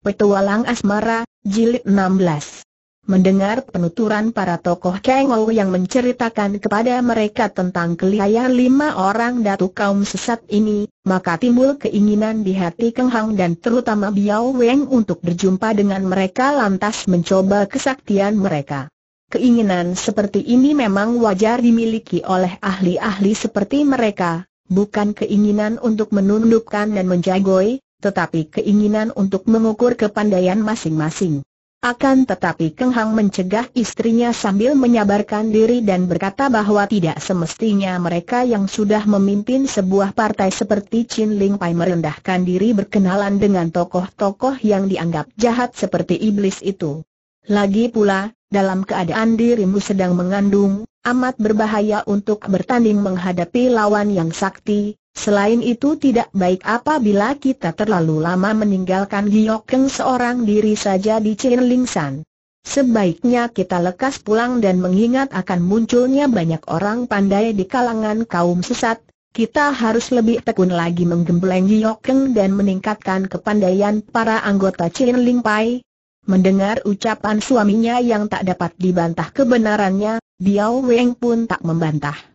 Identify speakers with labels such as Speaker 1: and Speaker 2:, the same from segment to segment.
Speaker 1: Petualang Asmara, Jilid 16 Mendengar penuturan para tokoh Kengou yang menceritakan kepada mereka tentang kelihayan lima orang datu kaum sesat ini, maka timbul keinginan di hati Keng Hang dan terutama Biao Weng untuk berjumpa dengan mereka lantas mencoba kesaktian mereka. Keinginan seperti ini memang wajar dimiliki oleh ahli-ahli seperti mereka, bukan keinginan untuk menundukkan dan menjagoi, tetapi keinginan untuk mengukur kepandaian masing-masing. Akan tetapi Keng Hang mencegah istrinya sambil menyabarkan diri dan berkata bahwa tidak semestinya mereka yang sudah memimpin sebuah partai seperti Chin Ling Pai merendahkan diri berkenalan dengan tokoh-tokoh yang dianggap jahat seperti iblis itu. Lagi pula, dalam keadaan dirimu sedang mengandung, amat berbahaya untuk bertanding menghadapi lawan yang sakti, Selain itu tidak baik apabila kita terlalu lama meninggalkan Giok seorang diri saja di Chin Ling San. Sebaiknya kita lekas pulang dan mengingat akan munculnya banyak orang pandai di kalangan kaum sesat, kita harus lebih tekun lagi menggembleng Giok dan meningkatkan kepandaian para anggota Chin Ling Pai. Mendengar ucapan suaminya yang tak dapat dibantah kebenarannya, Biao Weng pun tak membantah.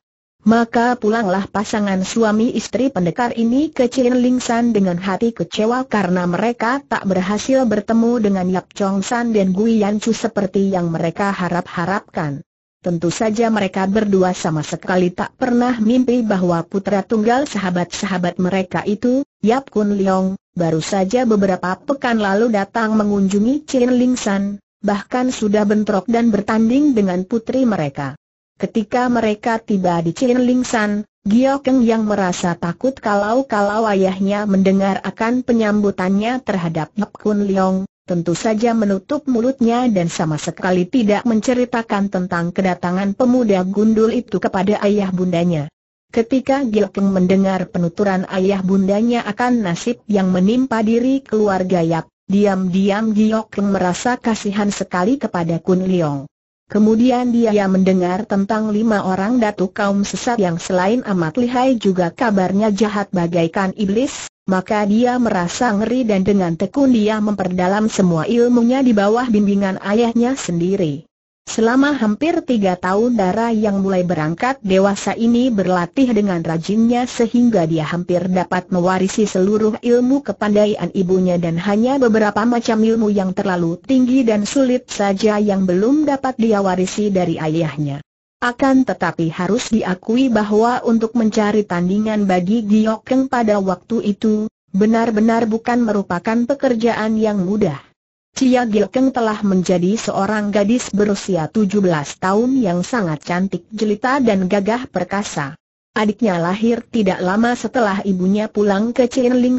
Speaker 1: Maka pulanglah pasangan suami istri pendekar ini ke Chin San dengan hati kecewa karena mereka tak berhasil bertemu dengan Yap Chong San dan Gui Yan Chu seperti yang mereka harap-harapkan. Tentu saja mereka berdua sama sekali tak pernah mimpi bahwa putra tunggal sahabat-sahabat mereka itu, Yap Kun Leong, baru saja beberapa pekan lalu datang mengunjungi Chin Ling San, bahkan sudah bentrok dan bertanding dengan putri mereka. Ketika mereka tiba di Chinlingsan, Giokeng yang merasa takut kalau-kalau ayahnya mendengar akan penyambutannya terhadap Lep Kun Leong, tentu saja menutup mulutnya dan sama sekali tidak menceritakan tentang kedatangan pemuda gundul itu kepada ayah bundanya. Ketika Giokeng mendengar penuturan ayah bundanya akan nasib yang menimpa diri keluarga Yap, diam-diam Giokeng merasa kasihan sekali kepada Kun Leong. Kemudian dia mendengar tentang lima orang datuk kaum sesat yang selain amat lihai juga kabarnya jahat bagaikan iblis, maka dia merasa ngeri dan dengan tekun dia memperdalam semua ilmunya di bawah bimbingan ayahnya sendiri. Selama hampir tiga tahun darah yang mulai berangkat dewasa ini berlatih dengan rajinnya sehingga dia hampir dapat mewarisi seluruh ilmu kepandaian ibunya dan hanya beberapa macam ilmu yang terlalu tinggi dan sulit saja yang belum dapat dia warisi dari ayahnya. Akan tetapi harus diakui bahwa untuk mencari tandingan bagi Giok pada waktu itu, benar-benar bukan merupakan pekerjaan yang mudah. Cia Gilkeng telah menjadi seorang gadis berusia 17 tahun yang sangat cantik jelita dan gagah perkasa. Adiknya lahir tidak lama setelah ibunya pulang ke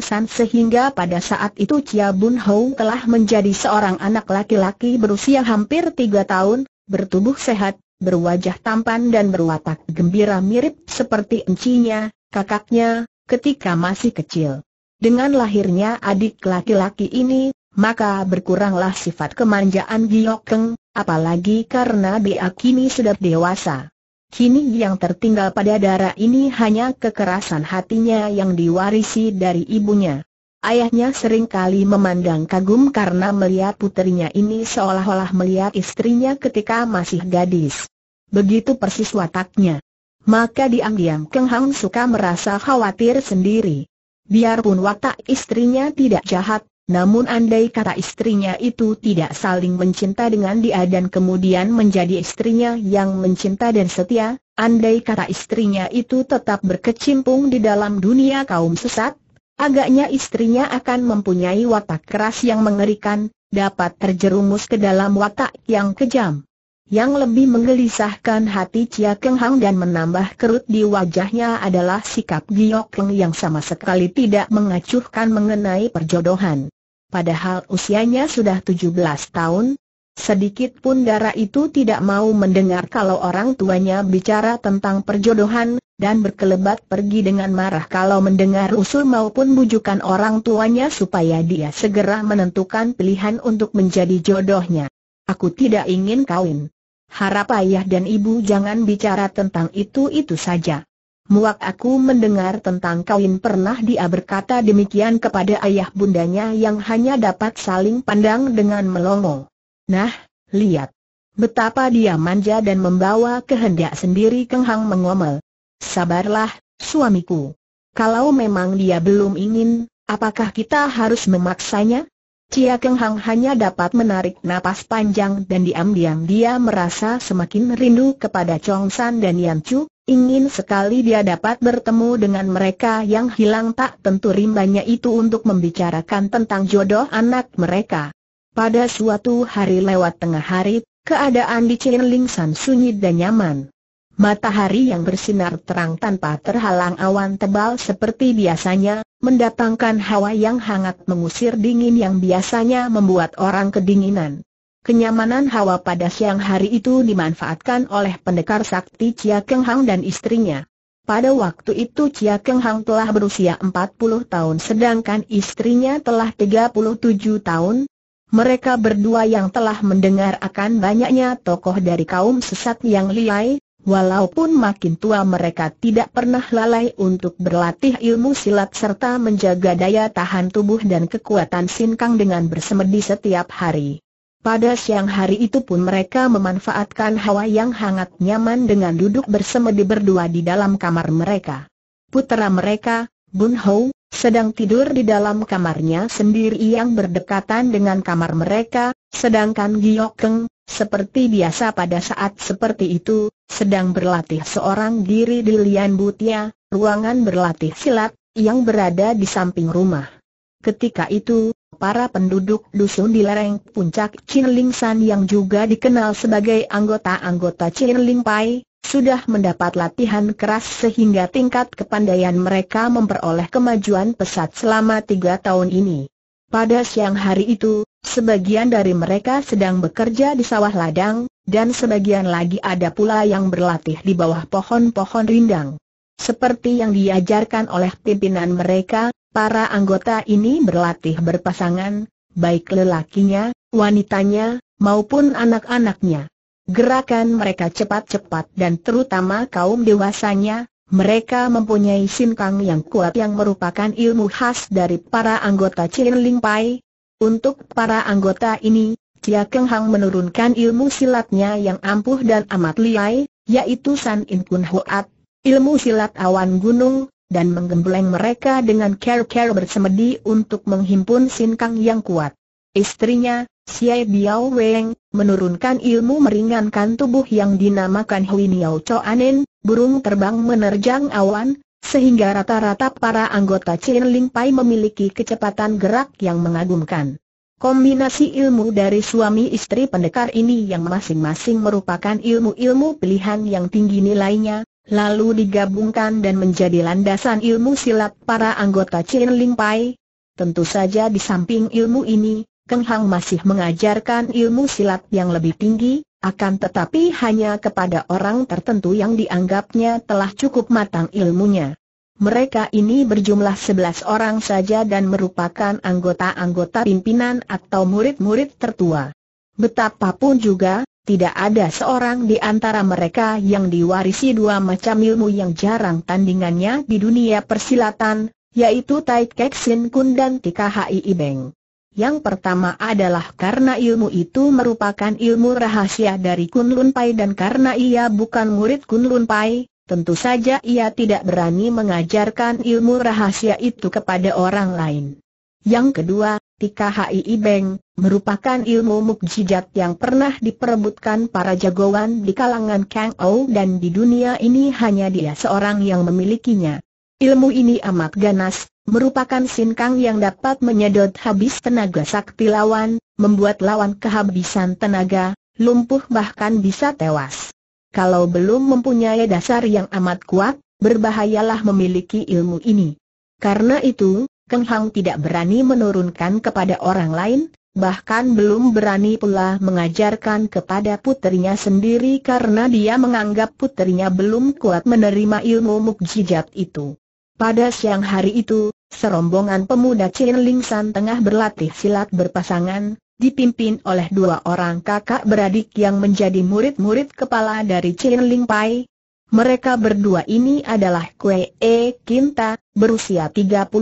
Speaker 1: San sehingga pada saat itu Cia Bun Hou telah menjadi seorang anak laki-laki berusia hampir 3 tahun, bertubuh sehat, berwajah tampan dan berwatak gembira mirip seperti encinya, kakaknya, ketika masih kecil. Dengan lahirnya adik laki-laki ini, maka berkuranglah sifat kemanjaan Giok apalagi karena dia kini sudah dewasa. Kini yang tertinggal pada darah ini hanya kekerasan hatinya yang diwarisi dari ibunya. Ayahnya seringkali memandang kagum karena melihat putrinya ini seolah-olah melihat istrinya ketika masih gadis. Begitu persis wataknya. Maka diam-diam Keng Hang suka merasa khawatir sendiri. Biarpun watak istrinya tidak jahat, namun andai kata istrinya itu tidak saling mencinta dengan dia dan kemudian menjadi istrinya yang mencinta dan setia, andai kata istrinya itu tetap berkecimpung di dalam dunia kaum sesat, agaknya istrinya akan mempunyai watak keras yang mengerikan, dapat terjerumus ke dalam watak yang kejam. Yang lebih menggelisahkan hati Chia Keng Hang dan menambah kerut di wajahnya adalah sikap Giok Keng yang sama sekali tidak mengacuhkan mengenai perjodohan padahal usianya sudah 17 tahun, sedikit pun darah itu tidak mau mendengar kalau orang tuanya bicara tentang perjodohan, dan berkelebat pergi dengan marah kalau mendengar usul maupun bujukan orang tuanya supaya dia segera menentukan pilihan untuk menjadi jodohnya. Aku tidak ingin kawin. Harap ayah dan ibu jangan bicara tentang itu-itu saja. Muak aku mendengar tentang kawin pernah dia berkata demikian kepada ayah bundanya yang hanya dapat saling pandang dengan melongo. Nah, lihat. Betapa dia manja dan membawa kehendak sendiri kenghang mengomel. Sabarlah, suamiku. Kalau memang dia belum ingin, apakah kita harus memaksanya? Cia kenghang hanya dapat menarik napas panjang dan diam-diam dia merasa semakin rindu kepada Chong San dan Yan Chu, Ingin sekali dia dapat bertemu dengan mereka yang hilang tak tentu rimbanya itu untuk membicarakan tentang jodoh anak mereka. Pada suatu hari lewat tengah hari, keadaan di Chenling San sunyi dan nyaman. Matahari yang bersinar terang tanpa terhalang awan tebal seperti biasanya, mendatangkan hawa yang hangat mengusir dingin yang biasanya membuat orang kedinginan. Kenyamanan hawa pada siang hari itu dimanfaatkan oleh pendekar sakti Chia Keng Hang dan istrinya. Pada waktu itu Chia Keng Hang telah berusia 40 tahun sedangkan istrinya telah 37 tahun. Mereka berdua yang telah mendengar akan banyaknya tokoh dari kaum sesat yang liai, walaupun makin tua mereka tidak pernah lalai untuk berlatih ilmu silat serta menjaga daya tahan tubuh dan kekuatan sinkang dengan bersemedi setiap hari. Pada siang hari itu pun mereka memanfaatkan hawa yang hangat nyaman dengan duduk bersemedi berdua di dalam kamar mereka. Putera mereka, Bun Ho, sedang tidur di dalam kamarnya sendiri yang berdekatan dengan kamar mereka, sedangkan Giok Keng, seperti biasa pada saat seperti itu, sedang berlatih seorang diri di Lian Butia, ruangan berlatih silat, yang berada di samping rumah. Ketika itu, para penduduk dusun di lereng puncak Chinling San yang juga dikenal sebagai anggota-anggota Chinling Pai, sudah mendapat latihan keras sehingga tingkat kepandaian mereka memperoleh kemajuan pesat selama tiga tahun ini. Pada siang hari itu, sebagian dari mereka sedang bekerja di sawah ladang, dan sebagian lagi ada pula yang berlatih di bawah pohon-pohon rindang. Seperti yang diajarkan oleh pimpinan mereka, Para anggota ini berlatih berpasangan, baik lelakinya, wanitanya, maupun anak-anaknya. Gerakan mereka cepat-cepat dan terutama kaum dewasanya, mereka mempunyai sinkang yang kuat yang merupakan ilmu khas dari para anggota Ling Pai. Untuk para anggota ini, Cia Keng Hang menurunkan ilmu silatnya yang ampuh dan amat liai, yaitu San In Kun Hoat, ilmu silat awan gunung, dan menggembleng mereka dengan care-care bersemedi untuk menghimpun sinkang yang kuat. Istrinya, Siai Biao Weng, menurunkan ilmu meringankan tubuh yang dinamakan Hui Niao Anin, burung terbang menerjang awan, sehingga rata-rata para anggota Chin Ling Pai memiliki kecepatan gerak yang mengagumkan. Kombinasi ilmu dari suami istri pendekar ini yang masing-masing merupakan ilmu-ilmu pilihan yang tinggi nilainya, lalu digabungkan dan menjadi landasan ilmu silat para anggota Chin Ling Pai. Tentu saja di samping ilmu ini, Keng Hang masih mengajarkan ilmu silat yang lebih tinggi, akan tetapi hanya kepada orang tertentu yang dianggapnya telah cukup matang ilmunya. Mereka ini berjumlah sebelas orang saja dan merupakan anggota-anggota pimpinan atau murid-murid tertua. Betapapun juga, tidak ada seorang di antara mereka yang diwarisi dua macam ilmu yang jarang tandingannya di dunia persilatan, yaitu Tai Kek Sin Kun dan Tika Hai Beng. Yang pertama adalah karena ilmu itu merupakan ilmu rahasia dari Kun Lun Pai dan karena ia bukan murid Kun Lun Pai, tentu saja ia tidak berani mengajarkan ilmu rahasia itu kepada orang lain. Yang kedua, Tika Hai Beng, merupakan ilmu mukjizat yang pernah diperebutkan para jagoan di kalangan Kang Ou dan di dunia ini hanya dia seorang yang memilikinya. Ilmu ini amat ganas, merupakan sinkang yang dapat menyedot habis tenaga sakti lawan, membuat lawan kehabisan tenaga, lumpuh bahkan bisa tewas. Kalau belum mempunyai dasar yang amat kuat, berbahayalah memiliki ilmu ini. Karena itu, Keng Hang tidak berani menurunkan kepada orang lain, bahkan belum berani pula mengajarkan kepada putrinya sendiri karena dia menganggap putrinya belum kuat menerima ilmu mukjizat itu. Pada siang hari itu, serombongan pemuda Chin Ling San tengah berlatih silat berpasangan, dipimpin oleh dua orang kakak beradik yang menjadi murid-murid kepala dari Chin Ling Pai. Mereka berdua ini adalah Kue E Kinta, berusia 35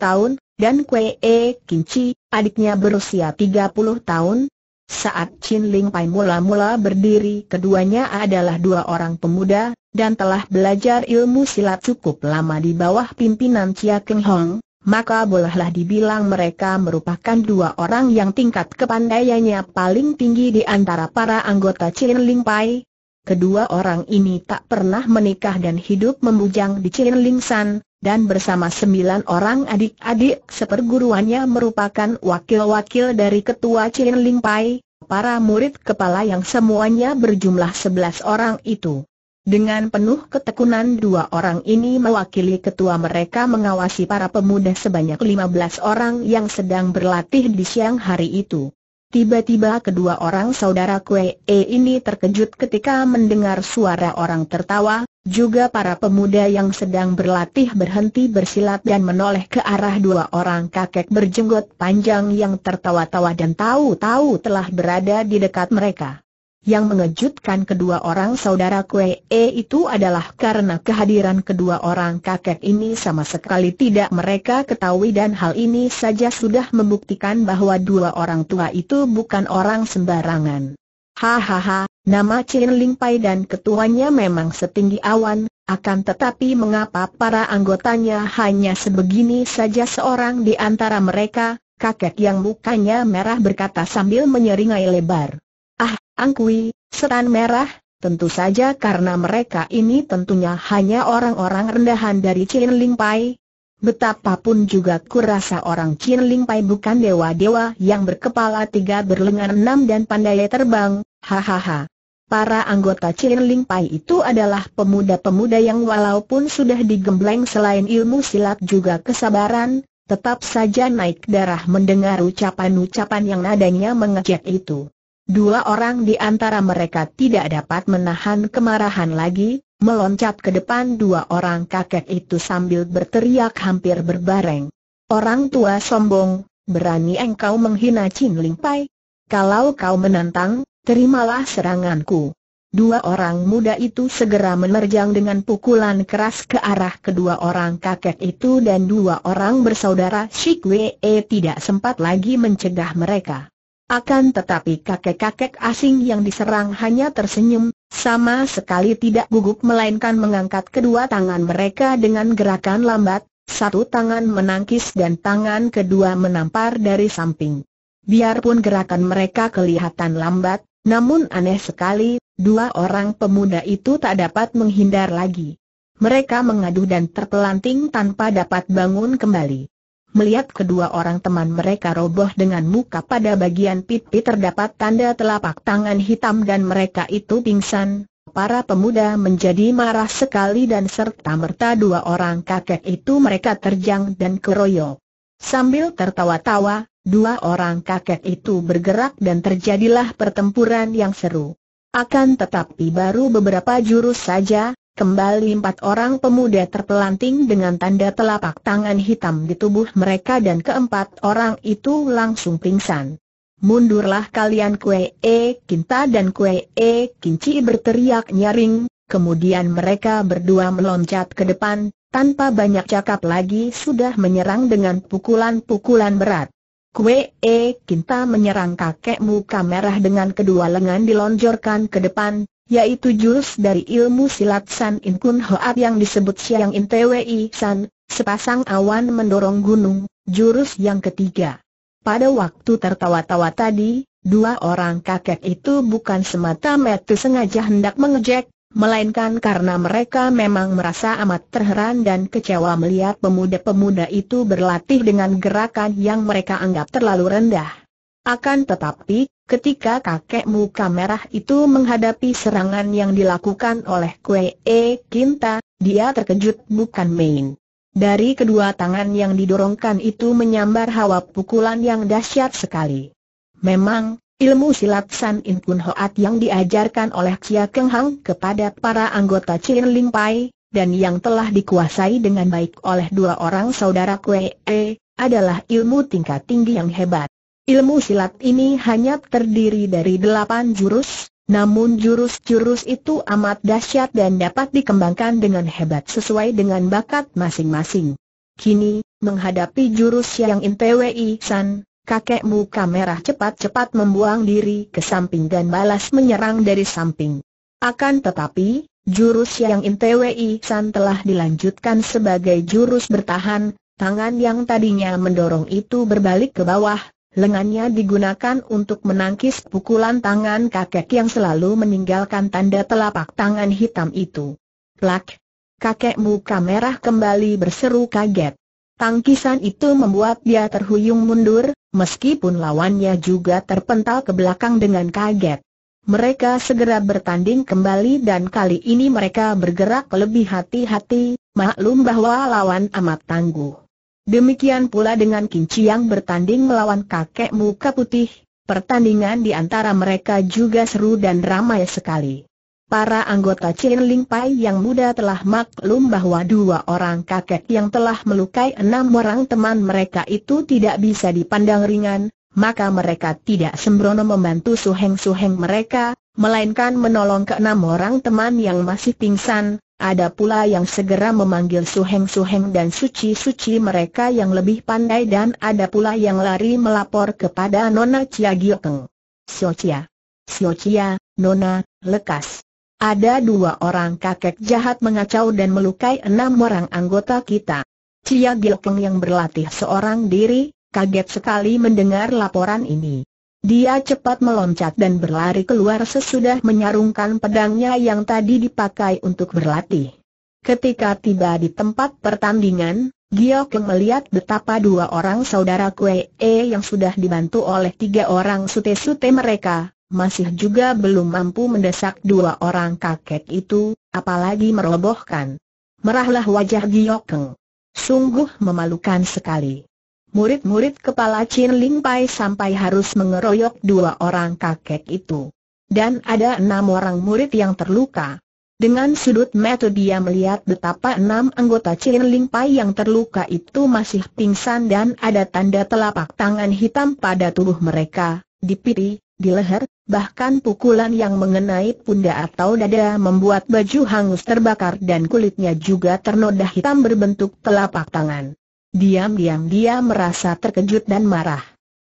Speaker 1: tahun, dan Kwe E Kinci, adiknya berusia 30 tahun. Saat Chin Ling Pai mula-mula berdiri keduanya adalah dua orang pemuda, dan telah belajar ilmu silat cukup lama di bawah pimpinan Chia Keng Hong, maka bolehlah dibilang mereka merupakan dua orang yang tingkat kepandaiannya paling tinggi di antara para anggota Chin Ling Pai. Kedua orang ini tak pernah menikah dan hidup membujang di Chin Ling San, dan bersama sembilan orang adik-adik seperguruannya merupakan wakil-wakil dari Ketua Chin Ling Pai, para murid kepala yang semuanya berjumlah sebelas orang itu. Dengan penuh ketekunan dua orang ini mewakili ketua mereka mengawasi para pemuda sebanyak lima belas orang yang sedang berlatih di siang hari itu. Tiba-tiba kedua orang saudara Kue ini terkejut ketika mendengar suara orang tertawa, juga para pemuda yang sedang berlatih berhenti bersilat dan menoleh ke arah dua orang kakek berjenggot panjang yang tertawa-tawa dan tahu-tahu telah berada di dekat mereka. Yang mengejutkan kedua orang saudara Kue e itu adalah karena kehadiran kedua orang kakek ini sama sekali tidak mereka ketahui dan hal ini saja sudah membuktikan bahwa dua orang tua itu bukan orang sembarangan. Hahaha, Nama Chin Ling Pai dan ketuanya memang setinggi awan, akan tetapi mengapa para anggotanya hanya sebegini saja seorang di antara mereka, kakek yang mukanya merah berkata sambil menyeringai lebar. Ah, Angkui, setan merah, tentu saja karena mereka ini tentunya hanya orang-orang rendahan dari Chin Ling Pai. Betapapun juga kurasa orang Chin Ling Pai bukan dewa-dewa yang berkepala tiga berlengan enam dan pandai terbang, Hahaha. Para anggota Cilin Ling Pai itu adalah pemuda-pemuda yang walaupun sudah digembleng selain ilmu silat juga kesabaran, tetap saja naik darah mendengar ucapan-ucapan yang nadanya mengejek itu. Dua orang di antara mereka tidak dapat menahan kemarahan lagi, meloncat ke depan dua orang kakek itu sambil berteriak hampir berbareng. Orang tua sombong, berani engkau menghina Chin Ling Pai? Kalau kau menantang, terimalah seranganku. Dua orang muda itu segera menerjang dengan pukulan keras ke arah kedua orang kakek itu dan dua orang bersaudara Shikwe e tidak sempat lagi mencegah mereka. Akan tetapi kakek-kakek asing yang diserang hanya tersenyum, sama sekali tidak gugup melainkan mengangkat kedua tangan mereka dengan gerakan lambat, satu tangan menangkis dan tangan kedua menampar dari samping. Biarpun gerakan mereka kelihatan lambat, namun aneh sekali, dua orang pemuda itu tak dapat menghindar lagi. Mereka mengaduh dan terpelanting tanpa dapat bangun kembali. Melihat kedua orang teman mereka roboh dengan muka pada bagian pipi terdapat tanda telapak tangan hitam dan mereka itu pingsan, para pemuda menjadi marah sekali dan serta-merta dua orang kakek itu mereka terjang dan keroyok. Sambil tertawa-tawa, Dua orang kakek itu bergerak dan terjadilah pertempuran yang seru. Akan tetapi baru beberapa jurus saja, kembali empat orang pemuda terpelanting dengan tanda telapak tangan hitam di tubuh mereka dan keempat orang itu langsung pingsan. Mundurlah kalian Kue E Kinta dan Kue E Kinci berteriak nyaring, kemudian mereka berdua meloncat ke depan, tanpa banyak cakap lagi sudah menyerang dengan pukulan-pukulan berat. Kue E Kinta menyerang kakek muka merah dengan kedua lengan dilonjorkan ke depan, yaitu jurus dari ilmu silat San In Kun Hoat yang disebut Siang In Wei San, sepasang awan mendorong gunung, jurus yang ketiga. Pada waktu tertawa-tawa tadi, dua orang kakek itu bukan semata-mata sengaja hendak mengejek, melainkan karena mereka memang merasa amat terheran dan kecewa melihat pemuda-pemuda itu berlatih dengan gerakan yang mereka anggap terlalu rendah. Akan tetapi, ketika kakek muka merah itu menghadapi serangan yang dilakukan oleh Kue E Kinta, dia terkejut bukan main. Dari kedua tangan yang didorongkan itu menyambar hawa pukulan yang dahsyat sekali. Memang, Ilmu silat San In Kun Hoat yang diajarkan oleh Chia Keng Hang kepada para anggota Chin Ling Pai, dan yang telah dikuasai dengan baik oleh dua orang saudara Kwe E, adalah ilmu tingkat tinggi yang hebat. Ilmu silat ini hanya terdiri dari delapan jurus, namun jurus-jurus itu amat dahsyat dan dapat dikembangkan dengan hebat sesuai dengan bakat masing-masing. Kini, menghadapi jurus yang Intwi San, kakek muka merah cepat-cepat membuang diri ke samping dan balas menyerang dari samping. Akan tetapi, jurus yang Intwi San telah dilanjutkan sebagai jurus bertahan, tangan yang tadinya mendorong itu berbalik ke bawah, lengannya digunakan untuk menangkis pukulan tangan kakek yang selalu meninggalkan tanda telapak tangan hitam itu. Plak! Kakek muka merah kembali berseru kaget. Tangkisan itu membuat dia terhuyung mundur, meskipun lawannya juga terpental ke belakang dengan kaget. Mereka segera bertanding kembali dan kali ini mereka bergerak lebih hati-hati, maklum bahwa lawan amat tangguh. Demikian pula dengan Kinci yang bertanding melawan kakek muka putih, pertandingan di antara mereka juga seru dan ramai sekali. Para anggota Chin Ling Pai yang muda telah maklum bahwa dua orang kakek yang telah melukai enam orang teman mereka itu tidak bisa dipandang ringan, maka mereka tidak sembrono membantu suheng-suheng mereka, melainkan menolong ke enam orang teman yang masih pingsan, ada pula yang segera memanggil suheng-suheng dan suci-suci mereka yang lebih pandai dan ada pula yang lari melapor kepada Nona Chia Giokeng. Siochia, Siochia, Nona, lekas. Ada dua orang kakek jahat mengacau dan melukai enam orang anggota kita. Cia Gilkeng yang berlatih seorang diri, kaget sekali mendengar laporan ini. Dia cepat meloncat dan berlari keluar sesudah menyarungkan pedangnya yang tadi dipakai untuk berlatih. Ketika tiba di tempat pertandingan, Giokeng melihat betapa dua orang saudara Kuei yang sudah dibantu oleh tiga orang sute-sute mereka, masih juga belum mampu mendesak dua orang kakek itu, apalagi merobohkan. Merahlah wajah Giokeng. Sungguh memalukan sekali. Murid-murid kepala Chin Ling Pai sampai harus mengeroyok dua orang kakek itu. Dan ada enam orang murid yang terluka. Dengan sudut mata dia melihat betapa enam anggota Chin Ling Pai yang terluka itu masih pingsan dan ada tanda telapak tangan hitam pada tubuh mereka, dipiri di leher, bahkan pukulan yang mengenai pundak atau dada membuat baju hangus terbakar dan kulitnya juga ternoda hitam berbentuk telapak tangan. Diam-diam dia merasa terkejut dan marah.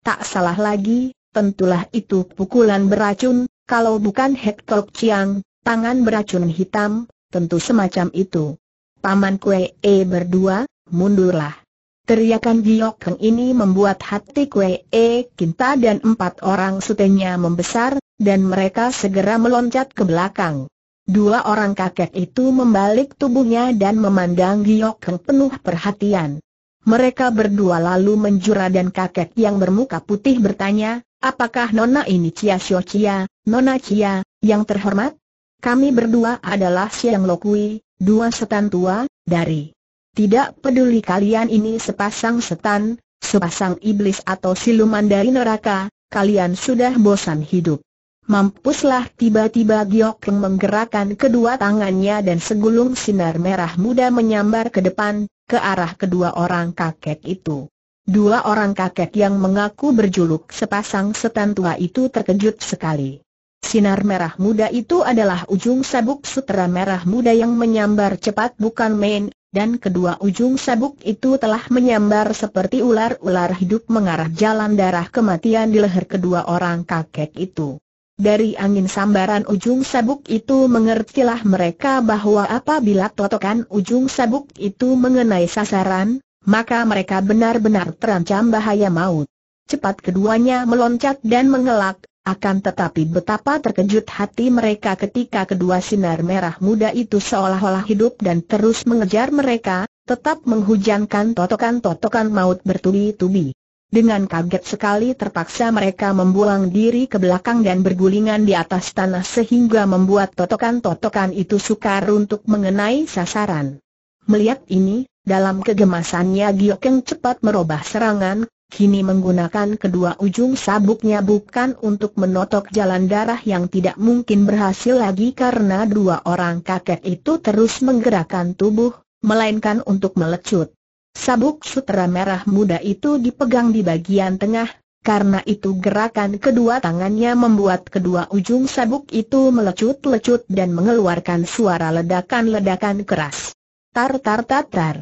Speaker 1: Tak salah lagi, tentulah itu pukulan beracun, kalau bukan Hektok Chiang, tangan beracun hitam, tentu semacam itu. Paman Kue E berdua, mundurlah. Teriakan Giokeng ini membuat hati Kwe E Kinta dan empat orang sutenya membesar, dan mereka segera meloncat ke belakang. Dua orang kakek itu membalik tubuhnya dan memandang Giokeng penuh perhatian. Mereka berdua lalu menjura dan kakek yang bermuka putih bertanya, apakah Nona ini Cia Xiao Cia, Nona Cia, yang terhormat? Kami berdua adalah Siang Lokui, dua setan tua, dari tidak peduli kalian ini sepasang setan, sepasang iblis atau siluman dari neraka, kalian sudah bosan hidup. Mampuslah tiba-tiba Giok Keng menggerakkan kedua tangannya dan segulung sinar merah muda menyambar ke depan, ke arah kedua orang kakek itu. Dua orang kakek yang mengaku berjuluk sepasang setan tua itu terkejut sekali. Sinar merah muda itu adalah ujung sabuk sutera merah muda yang menyambar cepat bukan main, dan kedua ujung sabuk itu telah menyambar seperti ular-ular hidup mengarah jalan darah kematian di leher kedua orang kakek itu. Dari angin sambaran ujung sabuk itu mengertilah mereka bahwa apabila totokan ujung sabuk itu mengenai sasaran, maka mereka benar-benar terancam bahaya maut. Cepat keduanya meloncat dan mengelak, akan tetapi betapa terkejut hati mereka ketika kedua sinar merah muda itu seolah-olah hidup dan terus mengejar mereka, tetap menghujankan totokan-totokan maut bertubi-tubi. Dengan kaget sekali terpaksa mereka membuang diri ke belakang dan bergulingan di atas tanah sehingga membuat totokan-totokan itu sukar untuk mengenai sasaran. Melihat ini, dalam kegemasannya Giokeng cepat merubah serangan, kini menggunakan kedua ujung sabuknya bukan untuk menotok jalan darah yang tidak mungkin berhasil lagi karena dua orang kakek itu terus menggerakkan tubuh, melainkan untuk melecut. Sabuk sutra merah muda itu dipegang di bagian tengah, karena itu gerakan kedua tangannya membuat kedua ujung sabuk itu melecut-lecut dan mengeluarkan suara ledakan-ledakan keras. Tar tar tar tar.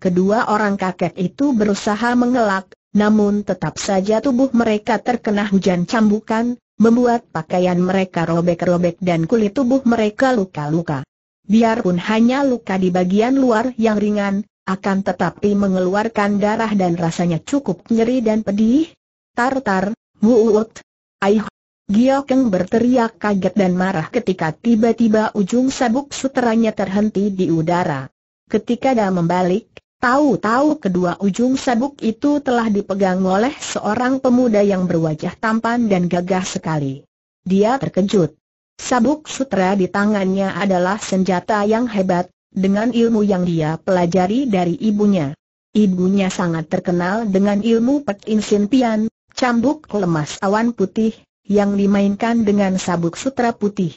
Speaker 1: Kedua orang kakek itu berusaha mengelak, namun tetap saja tubuh mereka terkena hujan cambukan, membuat pakaian mereka robek-robek dan kulit tubuh mereka luka-luka. Biarpun hanya luka di bagian luar yang ringan, akan tetapi mengeluarkan darah dan rasanya cukup nyeri dan pedih. Tartar, wuut, aih. Giokeng berteriak kaget dan marah ketika tiba-tiba ujung sabuk sutranya terhenti di udara. Ketika dia membalik, Tahu-tahu kedua ujung sabuk itu telah dipegang oleh seorang pemuda yang berwajah tampan dan gagah sekali. Dia terkejut. Sabuk sutra di tangannya adalah senjata yang hebat, dengan ilmu yang dia pelajari dari ibunya. Ibunya sangat terkenal dengan ilmu Pek Insin cambuk lemas awan putih, yang dimainkan dengan sabuk sutra putih.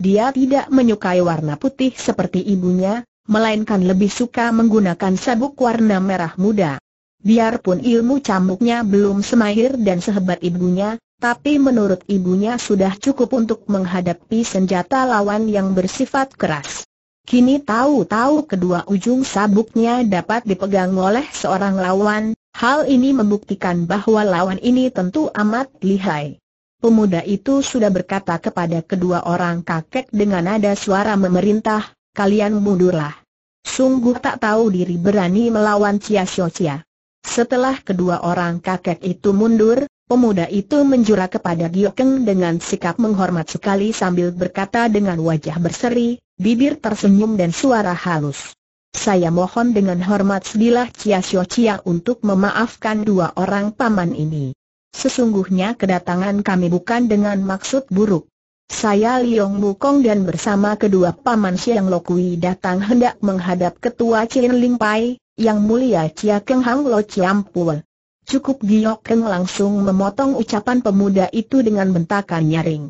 Speaker 1: Dia tidak menyukai warna putih seperti ibunya, melainkan lebih suka menggunakan sabuk warna merah muda. Biarpun ilmu cambuknya belum semahir dan sehebat ibunya, tapi menurut ibunya sudah cukup untuk menghadapi senjata lawan yang bersifat keras. Kini tahu-tahu kedua ujung sabuknya dapat dipegang oleh seorang lawan, hal ini membuktikan bahwa lawan ini tentu amat lihai. Pemuda itu sudah berkata kepada kedua orang kakek dengan nada suara memerintah, kalian mundurlah. Sungguh tak tahu diri berani melawan Cia Xiao Cia. Setelah kedua orang kakek itu mundur, pemuda itu menjurah kepada Giokeng dengan sikap menghormat sekali sambil berkata dengan wajah berseri, bibir tersenyum dan suara halus. Saya mohon dengan hormat sedilah Cia Xiao Cia untuk memaafkan dua orang paman ini. Sesungguhnya kedatangan kami bukan dengan maksud buruk. Saya Liong Mukong dan bersama kedua paman Siang Lokui datang hendak menghadap ketua Chin Ling Pai, yang mulia Chia Keng Hang Lo Chiam Pul. Cukup Giok Keng langsung memotong ucapan pemuda itu dengan bentakan nyaring.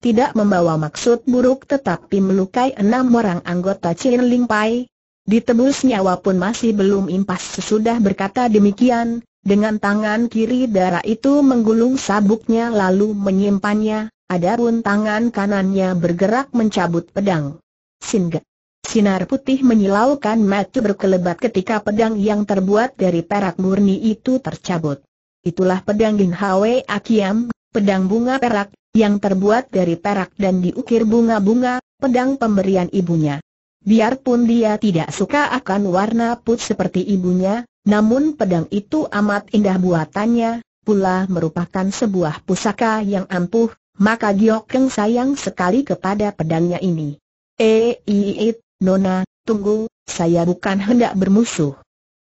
Speaker 1: Tidak membawa maksud buruk tetapi melukai enam orang anggota Chin Ling Pai. Ditebus nyawa pun masih belum impas sesudah berkata demikian, dengan tangan kiri darah itu menggulung sabuknya lalu menyimpannya, Adapun tangan kanannya bergerak mencabut pedang. Singa. Sinar putih menyilaukan mata berkelebat ketika pedang yang terbuat dari perak murni itu tercabut. Itulah pedang Gin Hwe Akiam, pedang bunga perak, yang terbuat dari perak dan diukir bunga-bunga, pedang pemberian ibunya. Biarpun dia tidak suka akan warna putih seperti ibunya, namun pedang itu amat indah buatannya, pula merupakan sebuah pusaka yang ampuh, maka Giokeng sayang sekali kepada pedangnya ini. Eh, iit, Nona, tunggu, saya bukan hendak bermusuh.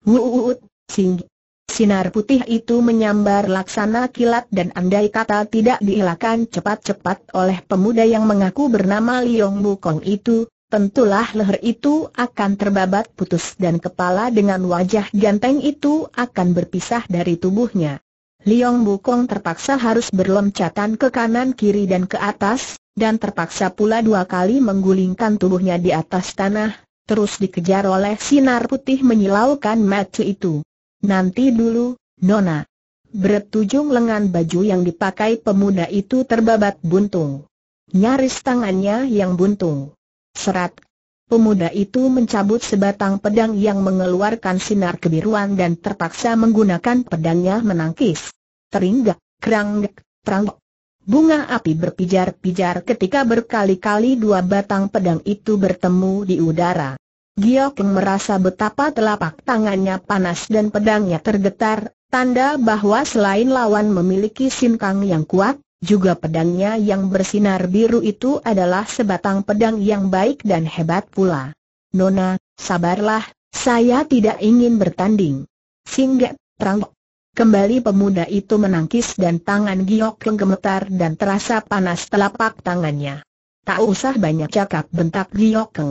Speaker 1: Wuut, sing. Sinar putih itu menyambar laksana kilat dan andai kata tidak dielakkan cepat-cepat oleh pemuda yang mengaku bernama Liong Bukong itu, tentulah leher itu akan terbabat putus dan kepala dengan wajah ganteng itu akan berpisah dari tubuhnya. Liong Bukong terpaksa harus berloncatan ke kanan kiri dan ke atas, dan terpaksa pula dua kali menggulingkan tubuhnya di atas tanah, terus dikejar oleh sinar putih menyilaukan mata itu. Nanti dulu, Nona. Bertujung lengan baju yang dipakai pemuda itu terbabat buntung. Nyaris tangannya yang buntung. Serat pemuda itu mencabut sebatang pedang yang mengeluarkan sinar kebiruan dan terpaksa menggunakan pedangnya menangkis. Teringgak, keranggak, perangok. Bunga api berpijar-pijar ketika berkali-kali dua batang pedang itu bertemu di udara. Giokeng merasa betapa telapak tangannya panas dan pedangnya tergetar, tanda bahwa selain lawan memiliki sinkang yang kuat, juga pedangnya yang bersinar biru itu adalah sebatang pedang yang baik dan hebat pula. Nona, sabarlah, saya tidak ingin bertanding. Singgah, terang. Kembali pemuda itu menangkis dan tangan Giok Keng gemetar dan terasa panas telapak tangannya. Tak usah banyak cakap bentak Giok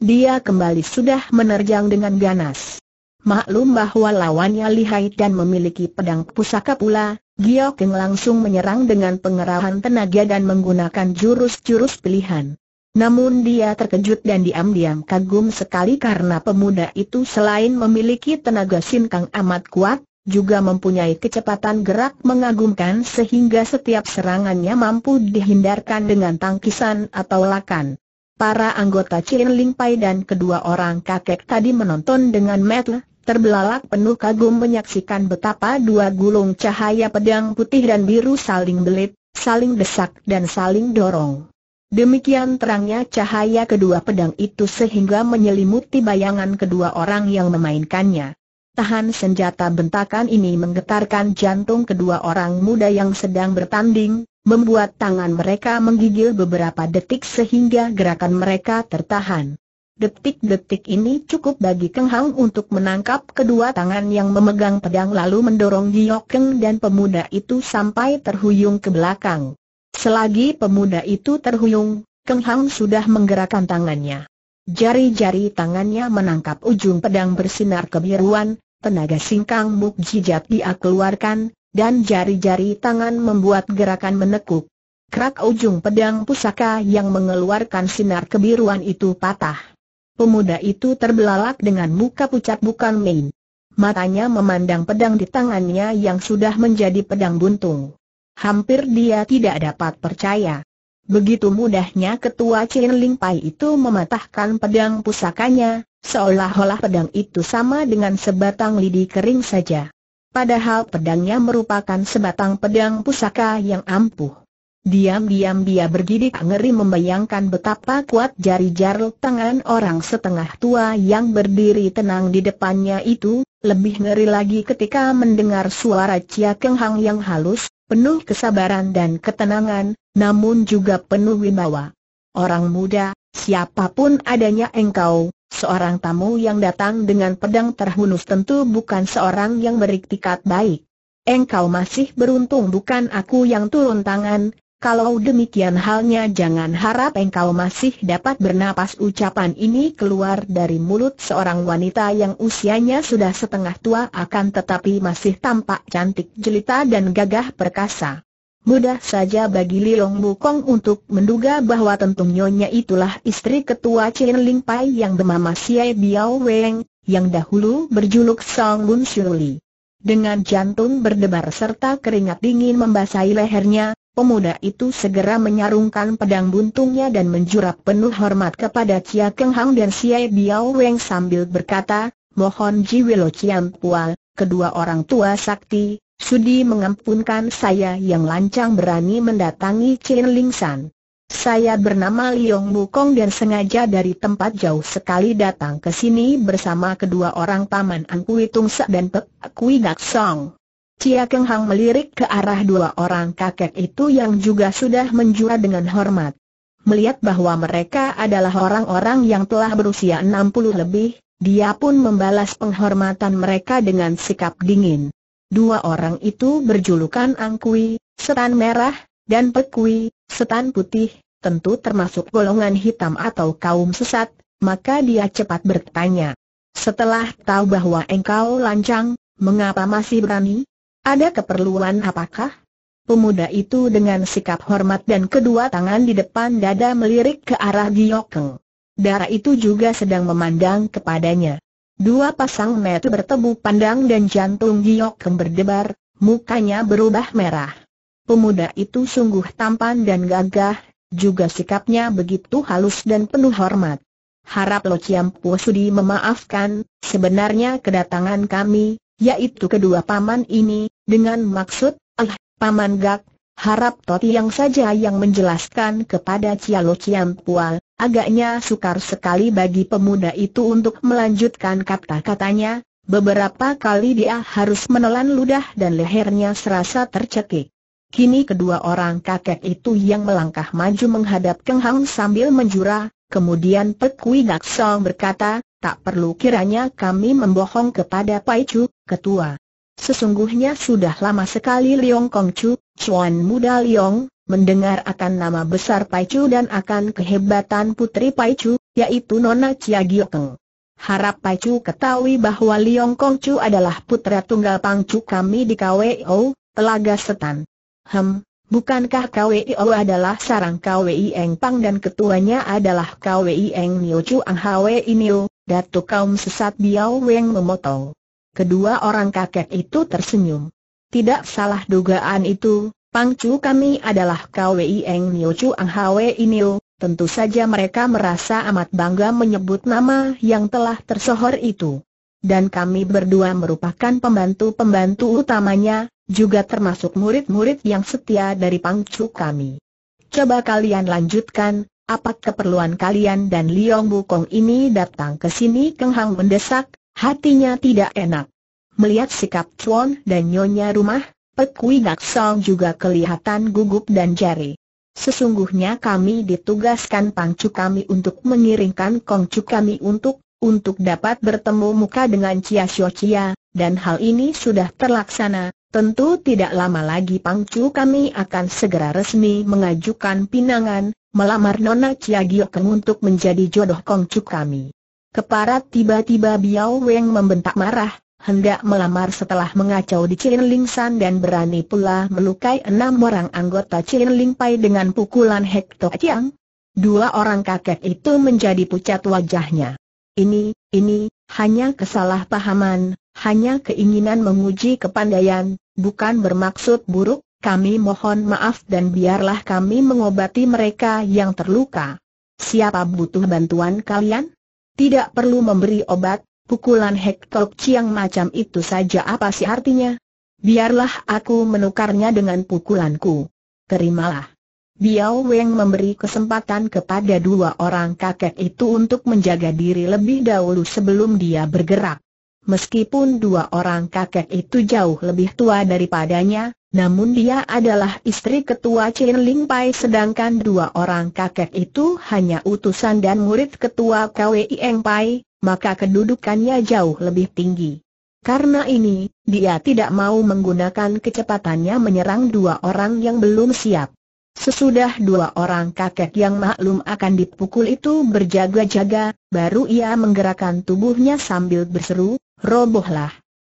Speaker 1: Dia kembali sudah menerjang dengan ganas. Maklum bahwa lawannya lihai dan memiliki pedang pusaka pula, Gio King langsung menyerang dengan pengerahan tenaga dan menggunakan jurus-jurus pilihan. Namun dia terkejut dan diam-diam kagum sekali karena pemuda itu selain memiliki tenaga sinkang amat kuat, juga mempunyai kecepatan gerak mengagumkan sehingga setiap serangannya mampu dihindarkan dengan tangkisan atau lakan. Para anggota Chin Ling Pai dan kedua orang kakek tadi menonton dengan metle, terbelalak penuh kagum menyaksikan betapa dua gulung cahaya pedang putih dan biru saling belit, saling desak dan saling dorong. Demikian terangnya cahaya kedua pedang itu sehingga menyelimuti bayangan kedua orang yang memainkannya. Tahan senjata bentakan ini menggetarkan jantung kedua orang muda yang sedang bertanding, membuat tangan mereka menggigil beberapa detik sehingga gerakan mereka tertahan. Detik-detik ini cukup bagi Keng Hang untuk menangkap kedua tangan yang memegang pedang lalu mendorong Giok Keng dan pemuda itu sampai terhuyung ke belakang. Selagi pemuda itu terhuyung, Keng Hang sudah menggerakkan tangannya. Jari-jari tangannya menangkap ujung pedang bersinar kebiruan, tenaga singkang mukjizat dia keluarkan, dan jari-jari tangan membuat gerakan menekuk. Krak ujung pedang pusaka yang mengeluarkan sinar kebiruan itu patah. Pemuda itu terbelalak dengan muka pucat bukan main. Matanya memandang pedang di tangannya yang sudah menjadi pedang buntung. Hampir dia tidak dapat percaya. Begitu mudahnya ketua Chin Ling Pai itu mematahkan pedang pusakanya, seolah-olah pedang itu sama dengan sebatang lidi kering saja. Padahal pedangnya merupakan sebatang pedang pusaka yang ampuh. Diam-diam dia bergidik ngeri membayangkan betapa kuat jari jari tangan orang setengah tua yang berdiri tenang di depannya itu, lebih ngeri lagi ketika mendengar suara Cia Kenghang yang halus, penuh kesabaran dan ketenangan, namun juga penuh wibawa. Orang muda, siapapun adanya engkau, seorang tamu yang datang dengan pedang terhunus tentu bukan seorang yang beriktikat baik. Engkau masih beruntung bukan aku yang turun tangan, kalau demikian halnya jangan harap engkau masih dapat bernapas ucapan ini keluar dari mulut seorang wanita yang usianya sudah setengah tua akan tetapi masih tampak cantik jelita dan gagah perkasa. Mudah saja bagi Lilong Bukong untuk menduga bahwa tentu nyonya itulah istri ketua Chin Ling Pai yang bernama Siai Biao Weng, yang dahulu berjuluk Song Bun Shuli. Dengan jantung berdebar serta keringat dingin membasahi lehernya, pemuda itu segera menyarungkan pedang buntungnya dan menjurap penuh hormat kepada Chia Keng Hang dan Siai Biao Weng sambil berkata, Mohon Wilo Cian Pual, kedua orang tua sakti, sudi mengampunkan saya yang lancang berani mendatangi Chin Ling San. Saya bernama Liong Bukong dan sengaja dari tempat jauh sekali datang ke sini bersama kedua orang paman Kui Tung Sa dan Pek Kui Gak Song. Cia Keng Hang melirik ke arah dua orang kakek itu yang juga sudah menjura dengan hormat. Melihat bahwa mereka adalah orang-orang yang telah berusia 60 lebih, dia pun membalas penghormatan mereka dengan sikap dingin. Dua orang itu berjulukan Angkui, Setan Merah, dan Pekui, Setan Putih, tentu termasuk golongan hitam atau kaum sesat, maka dia cepat bertanya. Setelah tahu bahwa engkau lancang, mengapa masih berani? Ada keperluan apakah? Pemuda itu dengan sikap hormat dan kedua tangan di depan dada melirik ke arah Giokeng. Darah itu juga sedang memandang kepadanya. Dua pasang mata bertemu pandang dan jantung Giokeng berdebar, mukanya berubah merah. Pemuda itu sungguh tampan dan gagah, juga sikapnya begitu halus dan penuh hormat. Harap Lo Chiam Sudi memaafkan, sebenarnya kedatangan kami, yaitu kedua paman ini, dengan maksud, ah, Paman Gak, harap Toti yang saja yang menjelaskan kepada Cialo Ciampual, agaknya sukar sekali bagi pemuda itu untuk melanjutkan kata-katanya, beberapa kali dia harus menelan ludah dan lehernya serasa tercekik. Kini kedua orang kakek itu yang melangkah maju menghadap Keng Hang sambil menjura, kemudian Pek Kui Gak Song berkata, tak perlu kiranya kami membohong kepada Pai Chu, ketua. Sesungguhnya sudah lama sekali Liong Kong Chu, Chuan muda Liong, mendengar akan nama besar Pai Chu dan akan kehebatan putri Pai Chu, yaitu Nona Chia Giokeng. Harap Pai Chu ketahui bahwa Liong Kong Chu adalah putra tunggal Pang Chu kami di KWO, Telaga Setan. Hem, bukankah KWO adalah sarang KWI Eng Pang dan ketuanya adalah KWI Eng Nio Chu Ang Hwe Inio, Datuk kaum sesat Biao Weng memotong. Kedua orang kakek itu tersenyum. Tidak salah dugaan itu, Pangcu kami adalah Kwei Eng Niu Chu Ang Hwe Niu, tentu saja mereka merasa amat bangga menyebut nama yang telah tersohor itu. Dan kami berdua merupakan pembantu-pembantu utamanya, juga termasuk murid-murid yang setia dari Pangcu kami. Coba kalian lanjutkan, apa keperluan kalian dan Liong Bukong ini datang ke sini Keng Hang mendesak, Hatinya tidak enak. Melihat sikap Chuan dan nyonya rumah, Pek Kui Song juga kelihatan gugup dan jari. Sesungguhnya kami ditugaskan pangcu kami untuk mengiringkan kongcu kami untuk, untuk dapat bertemu muka dengan Chia Xiu Chia, dan hal ini sudah terlaksana, tentu tidak lama lagi pangcu kami akan segera resmi mengajukan pinangan, melamar Nona Cia Giokeng untuk menjadi jodoh kongcu kami. Keparat tiba-tiba Biao Weng membentak marah, hendak melamar setelah mengacau di Chin Ling San dan berani pula melukai enam orang anggota Chin Ling Pai dengan pukulan Hekto Chiang. Dua orang kakek itu menjadi pucat wajahnya. Ini, ini, hanya kesalahpahaman, hanya keinginan menguji kepandaian, bukan bermaksud buruk, kami mohon maaf dan biarlah kami mengobati mereka yang terluka. Siapa butuh bantuan kalian? Tidak perlu memberi obat, pukulan Hektor Chiang macam itu saja apa sih artinya? Biarlah aku menukarnya dengan pukulanku. Terimalah. Biao Weng memberi kesempatan kepada dua orang kakek itu untuk menjaga diri lebih dahulu sebelum dia bergerak. Meskipun dua orang kakek itu jauh lebih tua daripadanya, namun dia adalah istri ketua Chin Ling Pai sedangkan dua orang kakek itu hanya utusan dan murid ketua KWI Eng Pai, maka kedudukannya jauh lebih tinggi. Karena ini, dia tidak mau menggunakan kecepatannya menyerang dua orang yang belum siap. Sesudah dua orang kakek yang maklum akan dipukul itu berjaga-jaga, baru ia menggerakkan tubuhnya sambil berseru, robohlah.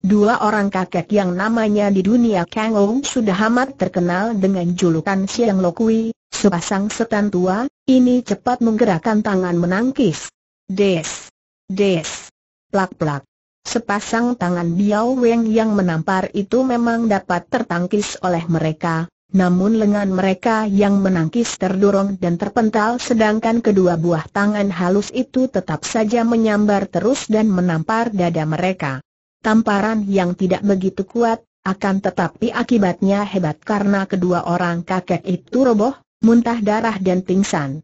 Speaker 1: Dua orang kakek yang namanya di dunia Kang Ong sudah amat terkenal dengan julukan Siang Lokui, sepasang setan tua, ini cepat menggerakkan tangan menangkis. Des! Des! Plak-plak! Sepasang tangan Biao Weng yang menampar itu memang dapat tertangkis oleh mereka, namun lengan mereka yang menangkis terdorong dan terpental sedangkan kedua buah tangan halus itu tetap saja menyambar terus dan menampar dada mereka. Tamparan yang tidak begitu kuat, akan tetapi akibatnya hebat karena kedua orang kakek itu roboh, muntah darah dan pingsan.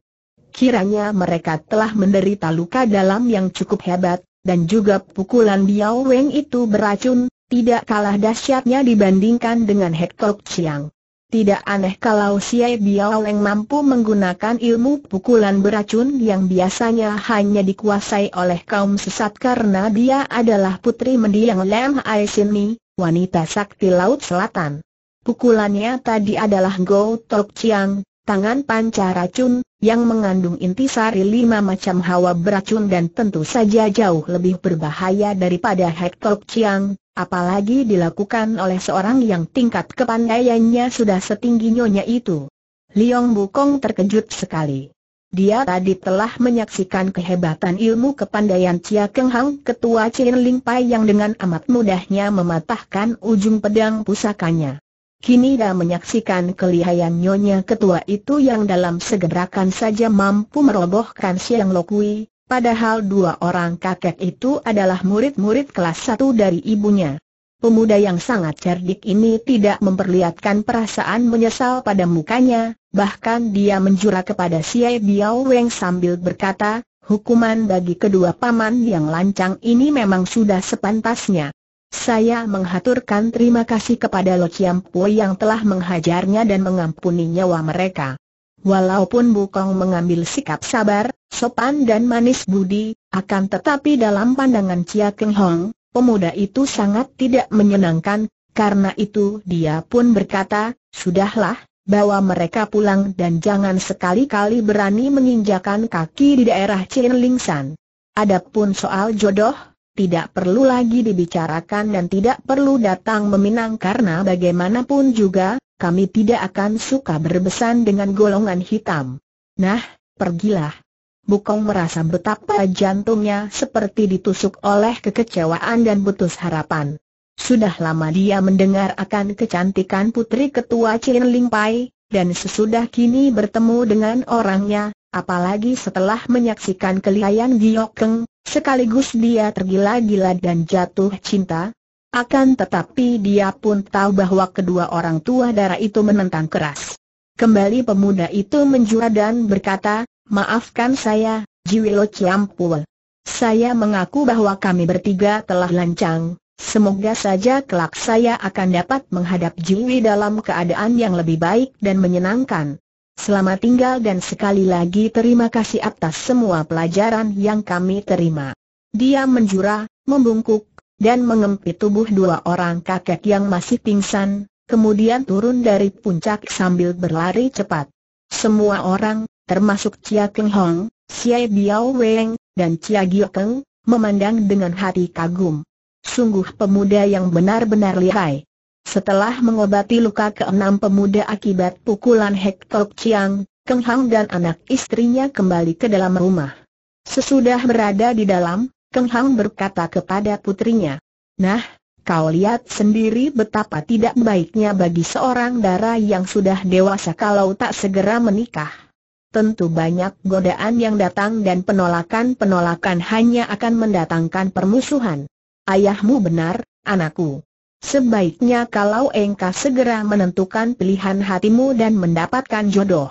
Speaker 1: Kiranya mereka telah menderita luka dalam yang cukup hebat, dan juga pukulan Biao Weng itu beracun, tidak kalah dahsyatnya dibandingkan dengan Hector Chiang. Tidak aneh kalau Xie Biaoleng mampu menggunakan ilmu pukulan beracun yang biasanya hanya dikuasai oleh kaum sesat karena dia adalah putri mendiang Lam Ai Sini, wanita sakti Laut Selatan. Pukulannya tadi adalah Go Tok Chiang, tangan panca racun, yang mengandung intisari lima macam hawa beracun dan tentu saja jauh lebih berbahaya daripada Hektok Chiang, apalagi dilakukan oleh seorang yang tingkat kepandaiannya sudah setinggi nyonya itu. Liong Bukong terkejut sekali. Dia tadi telah menyaksikan kehebatan ilmu kepandaian Chia Keng Hang ketua Chin Ling Pai yang dengan amat mudahnya mematahkan ujung pedang pusakanya. Kini dia menyaksikan kelihayan nyonya ketua itu yang dalam segerakan saja mampu merobohkan Siang Lokui, padahal dua orang kakek itu adalah murid-murid kelas satu dari ibunya. Pemuda yang sangat cerdik ini tidak memperlihatkan perasaan menyesal pada mukanya, bahkan dia menjura kepada Siai Biao Weng sambil berkata, hukuman bagi kedua paman yang lancang ini memang sudah sepantasnya. Saya menghaturkan terima kasih kepada Lo Chiam Pui yang telah menghajarnya dan mengampuni nyawa mereka. Walaupun Bukong mengambil sikap sabar, sopan dan manis budi, akan tetapi dalam pandangan Chia Keng Hong, pemuda itu sangat tidak menyenangkan, karena itu dia pun berkata, sudahlah, bawa mereka pulang dan jangan sekali-kali berani menginjakan kaki di daerah Chin Ling San. Adapun soal jodoh, tidak perlu lagi dibicarakan dan tidak perlu datang meminang karena bagaimanapun juga, kami tidak akan suka berbesan dengan golongan hitam. Nah, pergilah. Bukong merasa betapa jantungnya seperti ditusuk oleh kekecewaan dan putus harapan. Sudah lama dia mendengar akan kecantikan putri ketua Chin Ling Pai, dan sesudah kini bertemu dengan orangnya, apalagi setelah menyaksikan kelihayan Giyok Keng, Sekaligus dia tergila-gila dan jatuh cinta, akan tetapi dia pun tahu bahwa kedua orang tua darah itu menentang keras. Kembali pemuda itu menjura dan berkata, maafkan saya, Jiwilo Ciampul. Saya mengaku bahwa kami bertiga telah lancang, semoga saja kelak saya akan dapat menghadap Jiwi dalam keadaan yang lebih baik dan menyenangkan. Selamat tinggal dan sekali lagi terima kasih atas semua pelajaran yang kami terima. Dia menjura, membungkuk, dan mengempit tubuh dua orang kakek yang masih pingsan, kemudian turun dari puncak sambil berlari cepat. Semua orang, termasuk Chia Keng Hong, Chia Biao Weng, dan Chia Gio Keng, memandang dengan hati kagum. Sungguh pemuda yang benar-benar lihai. Setelah mengobati luka keenam pemuda akibat pukulan Hektor Chiang, Keng Hang dan anak istrinya kembali ke dalam rumah. Sesudah berada di dalam, Keng Hang berkata kepada putrinya, Nah, kau lihat sendiri betapa tidak baiknya bagi seorang dara yang sudah dewasa kalau tak segera menikah. Tentu banyak godaan yang datang dan penolakan-penolakan hanya akan mendatangkan permusuhan. Ayahmu benar, anakku. Sebaiknya kalau engkau segera menentukan pilihan hatimu dan mendapatkan jodoh.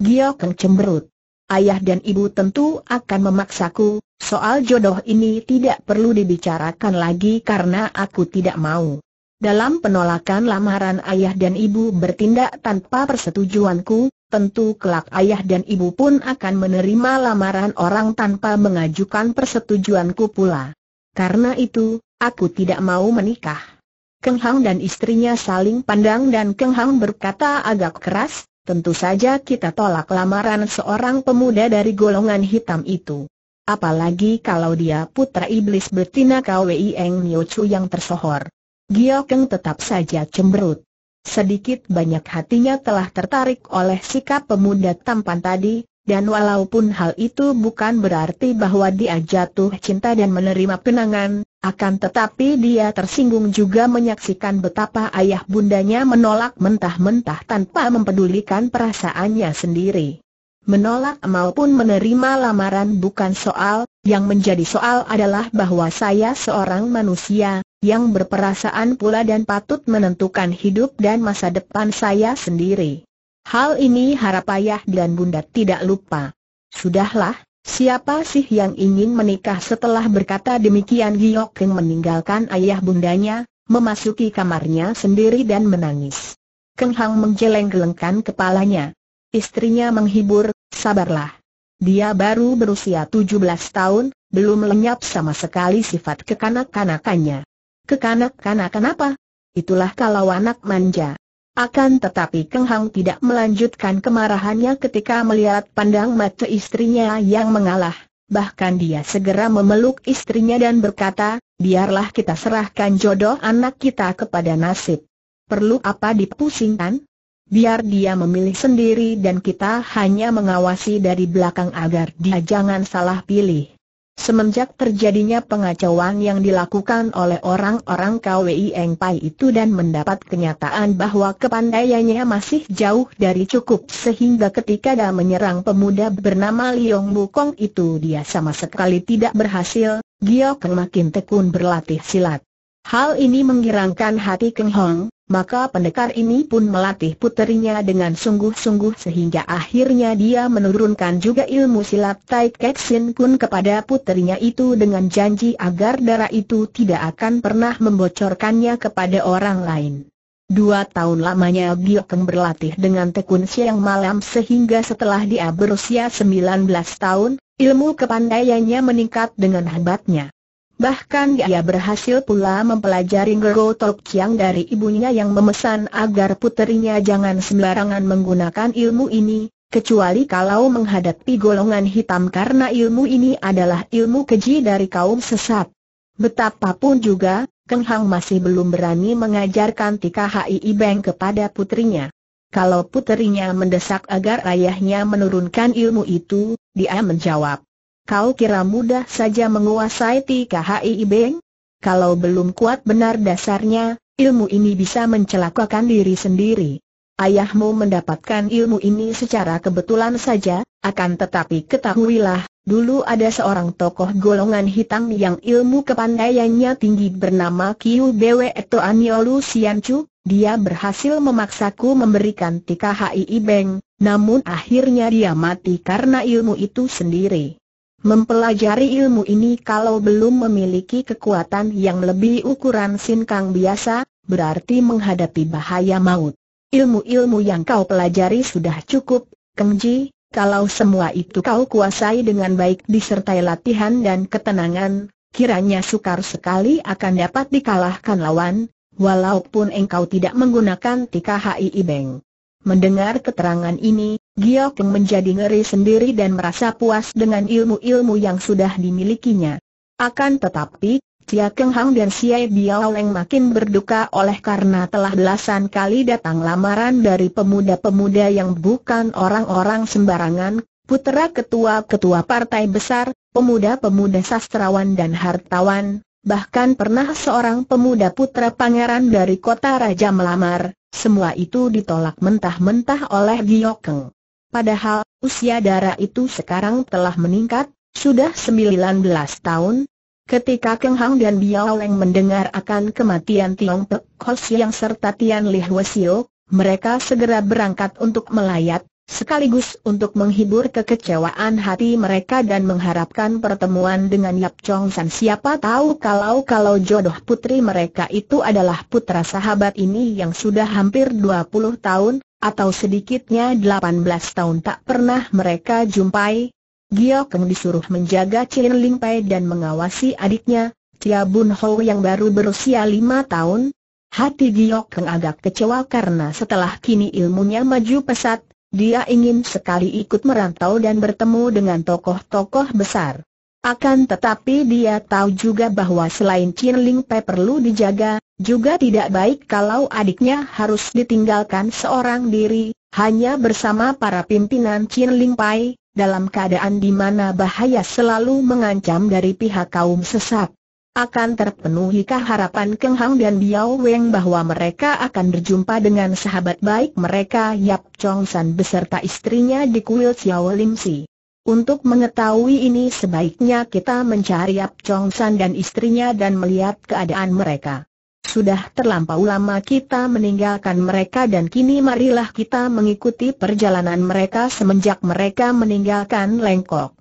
Speaker 1: Giokeng cemberut. Ayah dan ibu tentu akan memaksaku, soal jodoh ini tidak perlu dibicarakan lagi karena aku tidak mau. Dalam penolakan lamaran ayah dan ibu bertindak tanpa persetujuanku, tentu kelak ayah dan ibu pun akan menerima lamaran orang tanpa mengajukan persetujuanku pula. Karena itu, aku tidak mau menikah. Keng Hang dan istrinya saling pandang dan Keng Hang berkata agak keras, tentu saja kita tolak lamaran seorang pemuda dari golongan hitam itu. Apalagi kalau dia putra iblis betina Kwei Eng Nyo Chu yang tersohor. Gio Keng tetap saja cemberut. Sedikit banyak hatinya telah tertarik oleh sikap pemuda tampan tadi, dan walaupun hal itu bukan berarti bahwa dia jatuh cinta dan menerima penanganan. Akan tetapi dia tersinggung juga menyaksikan betapa ayah bundanya menolak mentah-mentah tanpa mempedulikan perasaannya sendiri. Menolak maupun menerima lamaran bukan soal, yang menjadi soal adalah bahwa saya seorang manusia, yang berperasaan pula dan patut menentukan hidup dan masa depan saya sendiri. Hal ini harap ayah dan bunda tidak lupa. Sudahlah, Siapa sih yang ingin menikah setelah berkata demikian Giok Keng meninggalkan ayah bundanya, memasuki kamarnya sendiri dan menangis. Keng Hang menjeleng gelengkan kepalanya. Istrinya menghibur, sabarlah. Dia baru berusia 17 tahun, belum lenyap sama sekali sifat kekanak-kanakannya. Kekanak-kanakan apa? Itulah kalau anak manja. Akan tetapi Keng Hang tidak melanjutkan kemarahannya ketika melihat pandang mata istrinya yang mengalah. Bahkan dia segera memeluk istrinya dan berkata, biarlah kita serahkan jodoh anak kita kepada nasib. Perlu apa dipusingkan? Biar dia memilih sendiri dan kita hanya mengawasi dari belakang agar dia jangan salah pilih. Semenjak terjadinya pengacauan yang dilakukan oleh orang-orang KWI Eng Pai itu dan mendapat kenyataan bahwa kepandaiannya masih jauh dari cukup sehingga ketika dia menyerang pemuda bernama Liong Bukong itu dia sama sekali tidak berhasil, Giok makin tekun berlatih silat. Hal ini menggirangkan hati Keng Hong, maka pendekar ini pun melatih puterinya dengan sungguh-sungguh sehingga akhirnya dia menurunkan juga ilmu silat Tai Kek Sin Kun kepada puterinya itu dengan janji agar darah itu tidak akan pernah membocorkannya kepada orang lain. Dua tahun lamanya Gio Keng berlatih dengan tekun siang malam sehingga setelah dia berusia 19 tahun, ilmu kepandaiannya meningkat dengan hebatnya. Bahkan ia berhasil pula mempelajari Ngero Tok Chiang dari ibunya yang memesan agar puterinya jangan sembarangan menggunakan ilmu ini, kecuali kalau menghadapi golongan hitam karena ilmu ini adalah ilmu keji dari kaum sesat. Betapapun juga, Keng Hang masih belum berani mengajarkan Tika hi Beng kepada putrinya. Kalau putrinya mendesak agar ayahnya menurunkan ilmu itu, dia menjawab, Kau kira mudah saja menguasai TKHI Beng? Kalau belum kuat benar dasarnya, ilmu ini bisa mencelakakan diri sendiri. Ayahmu mendapatkan ilmu ini secara kebetulan saja, akan tetapi ketahuilah, dulu ada seorang tokoh golongan hitam yang ilmu kepandaiannya tinggi bernama Kiu Bwe Eto Aniolu Siancu, dia berhasil memaksaku memberikan TKHI Beng, namun akhirnya dia mati karena ilmu itu sendiri. Mempelajari ilmu ini kalau belum memiliki kekuatan yang lebih ukuran sinkang biasa, berarti menghadapi bahaya maut. Ilmu-ilmu yang kau pelajari sudah cukup, Kengji, kalau semua itu kau kuasai dengan baik disertai latihan dan ketenangan, kiranya sukar sekali akan dapat dikalahkan lawan, walaupun engkau tidak menggunakan tika HII Beng. Mendengar keterangan ini, Giokeng menjadi ngeri sendiri dan merasa puas dengan ilmu-ilmu yang sudah dimilikinya. Akan tetapi, Cia Keng Hang dan Siai Biao Leng makin berduka oleh karena telah belasan kali datang lamaran dari pemuda-pemuda yang bukan orang-orang sembarangan, putera ketua-ketua partai besar, pemuda-pemuda sastrawan dan hartawan, bahkan pernah seorang pemuda putra pangeran dari kota raja melamar, semua itu ditolak mentah-mentah oleh Giokeng. Padahal, usia Dara itu sekarang telah meningkat, sudah 19 tahun. Ketika Keng Hang dan Biao Leng mendengar akan kematian Tiong Pek Hos yang serta Tian Li Hwasio, mereka segera berangkat untuk melayat, sekaligus untuk menghibur kekecewaan hati mereka dan mengharapkan pertemuan dengan Yap Chong San. Siapa tahu kalau-kalau jodoh putri mereka itu adalah putra sahabat ini yang sudah hampir 20 tahun, atau sedikitnya 18 tahun tak pernah mereka jumpai. Gio Keng disuruh menjaga Chin Ling Pai dan mengawasi adiknya, Chia Bun Ho yang baru berusia 5 tahun. Hati Gio Keng agak kecewa karena setelah kini ilmunya maju pesat, dia ingin sekali ikut merantau dan bertemu dengan tokoh-tokoh besar. Akan tetapi dia tahu juga bahwa selain Chin Ling Pei perlu dijaga, juga tidak baik kalau adiknya harus ditinggalkan seorang diri, hanya bersama para pimpinan Chin Ling Pei, dalam keadaan di mana bahaya selalu mengancam dari pihak kaum sesat. Akan terpenuhikah harapan Keng Hang dan Biao Weng bahwa mereka akan berjumpa dengan sahabat baik mereka Yap Chong San beserta istrinya di kuil Xiao Lim Si? Untuk mengetahui ini sebaiknya kita mencari Yap Chong San dan istrinya dan melihat keadaan mereka. Sudah terlampau lama kita meninggalkan mereka dan kini marilah kita mengikuti perjalanan mereka semenjak mereka meninggalkan Lengkok.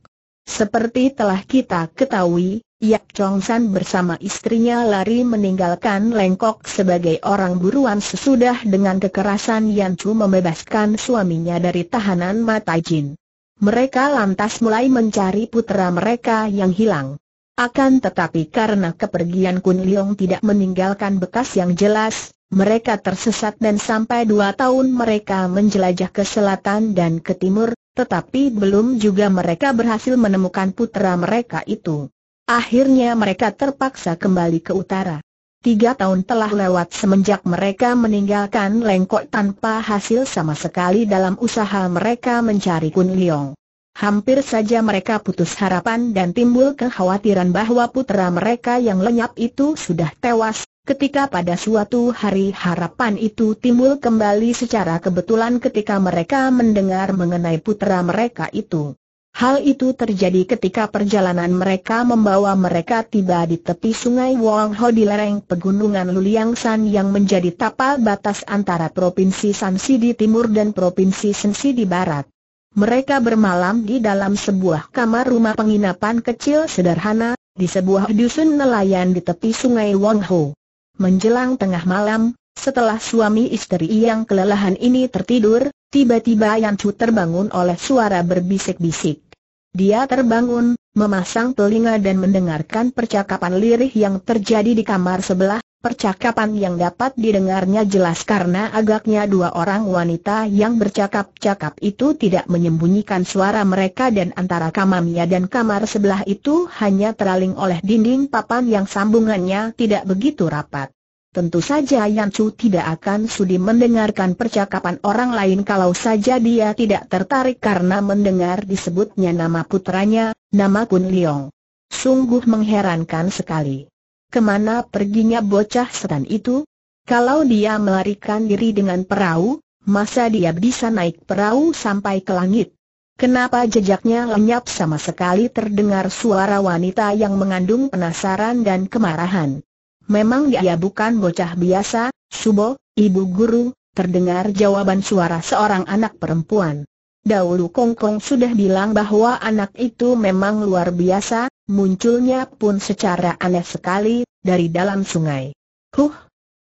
Speaker 1: Seperti telah kita ketahui, Yap Chong San bersama istrinya lari meninggalkan Lengkok sebagai orang buruan sesudah dengan kekerasan Yan Chu membebaskan suaminya dari tahanan Mata Jin. Mereka lantas mulai mencari putera mereka yang hilang. Akan tetapi karena kepergian Kun Leong tidak meninggalkan bekas yang jelas, mereka tersesat dan sampai dua tahun mereka menjelajah ke selatan dan ke timur, tetapi belum juga mereka berhasil menemukan putera mereka itu. Akhirnya mereka terpaksa kembali ke utara. Tiga tahun telah lewat semenjak mereka meninggalkan Lengkok tanpa hasil sama sekali dalam usaha mereka mencari Kun Liong. Hampir saja mereka putus harapan dan timbul kekhawatiran bahwa putera mereka yang lenyap itu sudah tewas, ketika pada suatu hari harapan itu timbul kembali secara kebetulan ketika mereka mendengar mengenai putera mereka itu. Hal itu terjadi ketika perjalanan mereka membawa mereka tiba di tepi sungai Wong Ho di lereng pegunungan Luliang San yang menjadi tapal batas antara Provinsi Sansi di timur dan Provinsi Sensi di barat. Mereka bermalam di dalam sebuah kamar rumah penginapan kecil sederhana, di sebuah dusun nelayan di tepi sungai Wong Ho. Menjelang tengah malam, setelah suami istri yang kelelahan ini tertidur, tiba-tiba Yan Chu terbangun oleh suara berbisik-bisik. Dia terbangun, memasang telinga dan mendengarkan percakapan lirih yang terjadi di kamar sebelah, percakapan yang dapat didengarnya jelas karena agaknya dua orang wanita yang bercakap-cakap itu tidak menyembunyikan suara mereka dan antara kamarnya dan kamar sebelah itu hanya teraling oleh dinding papan yang sambungannya tidak begitu rapat. Tentu saja Yan Chu tidak akan sudi mendengarkan percakapan orang lain kalau saja dia tidak tertarik karena mendengar disebutnya nama putranya, nama Kun Leong. Sungguh mengherankan sekali. Kemana perginya bocah setan itu? Kalau dia melarikan diri dengan perahu, masa dia bisa naik perahu sampai ke langit? Kenapa jejaknya lenyap sama sekali terdengar suara wanita yang mengandung penasaran dan kemarahan? Memang dia bukan bocah biasa, Subo, ibu guru, terdengar jawaban suara seorang anak perempuan. Dahulu Kongkong Kong sudah bilang bahwa anak itu memang luar biasa, munculnya pun secara aneh sekali, dari dalam sungai. Huh,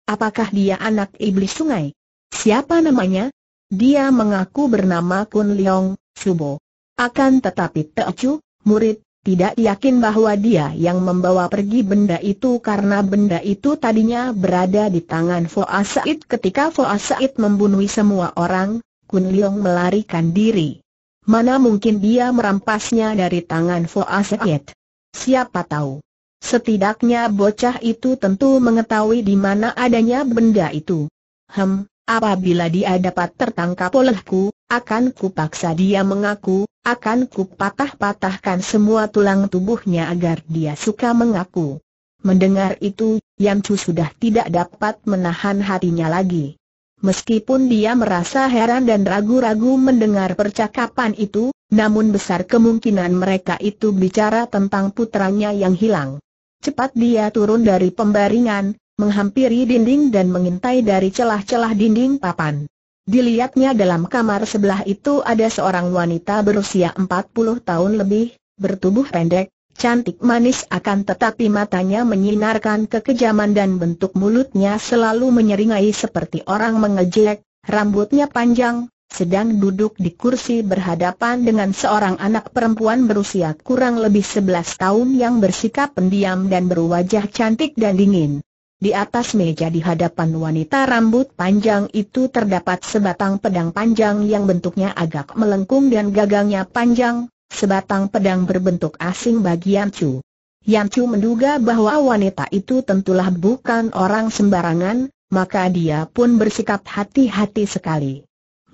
Speaker 1: apakah dia anak iblis sungai? Siapa namanya? Dia mengaku bernama Kun Leong, Subo. Akan tetapi Teocu, murid tidak yakin bahwa dia yang membawa pergi benda itu karena benda itu tadinya berada di tangan Foa Said ketika Foa Said membunuh semua orang, Kun Leong melarikan diri. Mana mungkin dia merampasnya dari tangan Foa Said? Siapa tahu. Setidaknya bocah itu tentu mengetahui di mana adanya benda itu. Hem, apabila dia dapat tertangkap olehku, akan kupaksa dia mengaku, akan kupatah-patahkan semua tulang tubuhnya agar dia suka mengaku. Mendengar itu, Yamchu sudah tidak dapat menahan hatinya lagi. Meskipun dia merasa heran dan ragu-ragu mendengar percakapan itu, namun besar kemungkinan mereka itu bicara tentang putranya yang hilang. Cepat dia turun dari pembaringan, menghampiri dinding dan mengintai dari celah-celah dinding papan. Dilihatnya dalam kamar sebelah itu ada seorang wanita berusia 40 tahun lebih, bertubuh pendek, cantik manis akan tetapi matanya menyinarkan kekejaman dan bentuk mulutnya selalu menyeringai seperti orang mengejek, rambutnya panjang, sedang duduk di kursi berhadapan dengan seorang anak perempuan berusia kurang lebih 11 tahun yang bersikap pendiam dan berwajah cantik dan dingin. Di atas meja di hadapan wanita rambut panjang itu terdapat sebatang pedang panjang yang bentuknya agak melengkung dan gagangnya panjang, sebatang pedang berbentuk asing bagi Yan Chu menduga bahwa wanita itu tentulah bukan orang sembarangan, maka dia pun bersikap hati-hati sekali.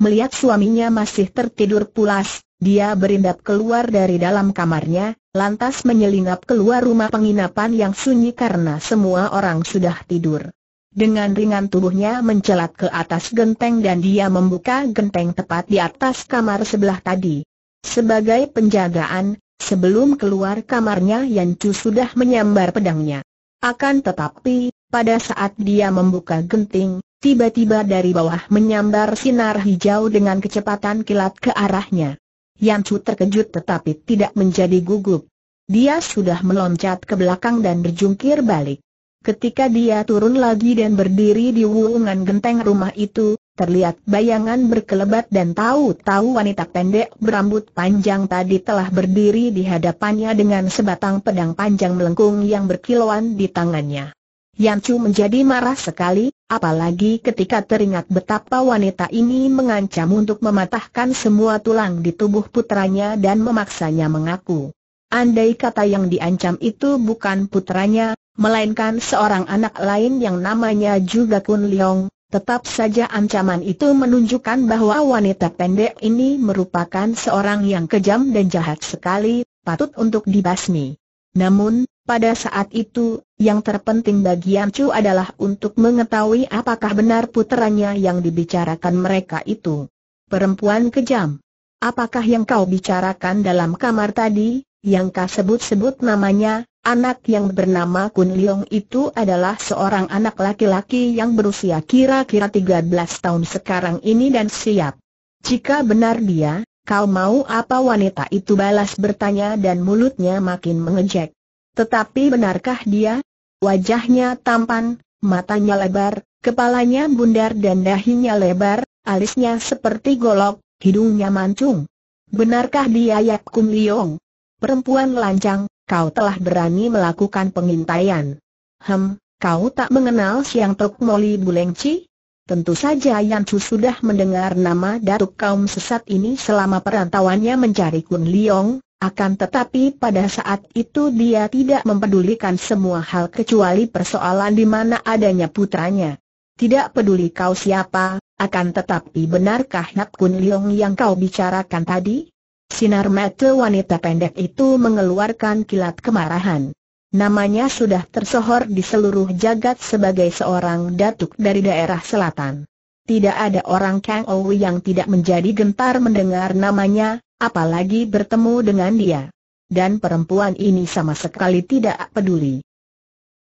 Speaker 1: Melihat suaminya masih tertidur pulas, dia berindap keluar dari dalam kamarnya, lantas menyelinap keluar rumah penginapan yang sunyi karena semua orang sudah tidur. Dengan ringan tubuhnya mencelat ke atas genteng dan dia membuka genteng tepat di atas kamar sebelah tadi. Sebagai penjagaan, sebelum keluar kamarnya Yancu sudah menyambar pedangnya. Akan tetapi, pada saat dia membuka genting, tiba-tiba dari bawah menyambar sinar hijau dengan kecepatan kilat ke arahnya. Chu terkejut tetapi tidak menjadi gugup. Dia sudah meloncat ke belakang dan berjungkir balik. Ketika dia turun lagi dan berdiri di wulungan genteng rumah itu, terlihat bayangan berkelebat dan tahu-tahu wanita pendek berambut panjang tadi telah berdiri di hadapannya dengan sebatang pedang panjang melengkung yang berkilauan di tangannya. Yancu menjadi marah sekali, apalagi ketika teringat betapa wanita ini mengancam untuk mematahkan semua tulang di tubuh putranya dan memaksanya mengaku. Andai kata yang diancam itu bukan putranya, melainkan seorang anak lain yang namanya juga Kun Leong, tetap saja ancaman itu menunjukkan bahwa wanita pendek ini merupakan seorang yang kejam dan jahat sekali, patut untuk dibasmi. Namun, pada saat itu, yang terpenting bagi Yan Chu adalah untuk mengetahui apakah benar puteranya yang dibicarakan mereka itu. Perempuan kejam. Apakah yang kau bicarakan dalam kamar tadi, yang kau sebut-sebut namanya, anak yang bernama Kun Leong itu adalah seorang anak laki-laki yang berusia kira-kira 13 tahun sekarang ini dan siap. Jika benar dia, kau mau apa wanita itu balas bertanya dan mulutnya makin mengejek. Tetapi benarkah dia? Wajahnya tampan, matanya lebar, kepalanya bundar dan dahinya lebar, alisnya seperti golok, hidungnya mancung. Benarkah dia Yap Kum Liong? Perempuan lancang, kau telah berani melakukan pengintaian. Hem, kau tak mengenal Siang Tok Moli Bulengci? Tentu saja Yan Chu sudah mendengar nama datuk kaum sesat ini selama perantauannya mencari Kun Liong, akan tetapi pada saat itu dia tidak mempedulikan semua hal kecuali persoalan di mana adanya putranya. Tidak peduli kau siapa, akan tetapi benarkah Nap Kun Leong yang kau bicarakan tadi? Sinar mata wanita pendek itu mengeluarkan kilat kemarahan. Namanya sudah tersohor di seluruh jagat sebagai seorang datuk dari daerah selatan. Tidak ada orang Kang Ou yang tidak menjadi gentar mendengar namanya, apalagi bertemu dengan dia. Dan perempuan ini sama sekali tidak peduli.